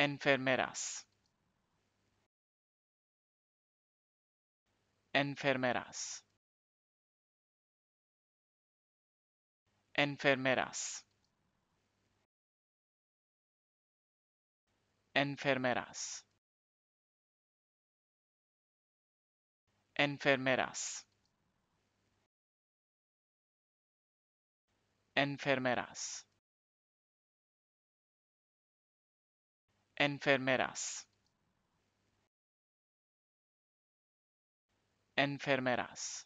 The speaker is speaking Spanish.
enfermeras enfermeras enfermeras enfermeras enfermeras enfermeras enfermeras enfermeras